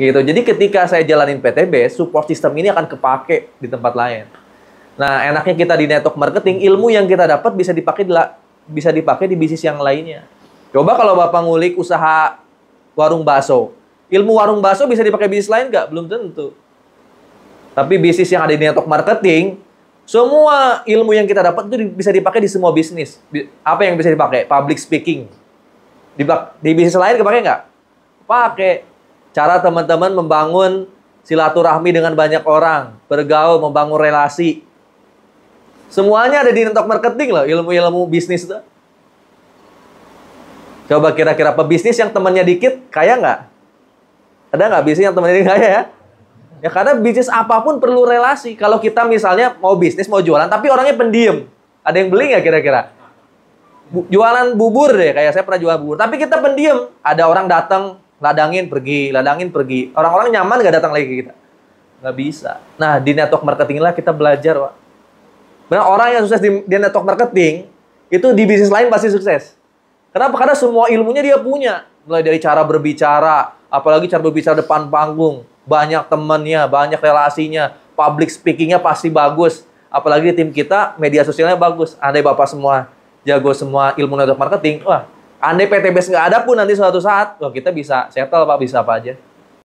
gitu. Jadi ketika saya jalanin PTB, support system ini akan kepake di tempat lain. Nah, enaknya kita di network marketing, ilmu yang kita dapat bisa dipakai di bisa dipakai di bisnis yang lainnya. Coba kalau Bapak ngulik usaha warung bakso. Ilmu warung bakso bisa dipakai bisnis lain nggak? Belum tentu. Tapi bisnis yang ada di network marketing, semua ilmu yang kita dapat itu bisa dipakai di semua bisnis. Apa yang bisa dipakai? Public speaking. Di, di bisnis lain kepake nggak? Pakai Cara teman-teman membangun silaturahmi dengan banyak orang, bergaul, membangun relasi. Semuanya ada di network marketing loh, ilmu-ilmu bisnis itu. Coba kira-kira pebisnis yang temannya dikit, kaya nggak? Ada nggak bisnis yang temannya dikit kaya ya? Ya karena bisnis apapun perlu relasi. Kalau kita misalnya mau bisnis, mau jualan, tapi orangnya pendiam. Ada yang beli nggak kira-kira? Bu, jualan bubur deh, kayak saya pernah jual bubur. Tapi kita pendiam. Ada orang datang, ladangin pergi, ladangin pergi. Orang-orang nyaman gak datang lagi ke kita? Nggak bisa. Nah, di network marketing lah kita belajar, Pak. Benar, orang yang sukses di, di network marketing, itu di bisnis lain pasti sukses. Kenapa? Karena semua ilmunya dia punya. Mulai dari cara berbicara, apalagi cara berbicara depan panggung. Banyak temannya, banyak relasinya, public speakingnya pasti bagus. Apalagi tim kita, media sosialnya bagus. Andai Bapak semua jago semua ilmu network marketing, wah Andai PTBS nggak ada pun nanti suatu saat, wah kita bisa settle Pak, bisa apa aja.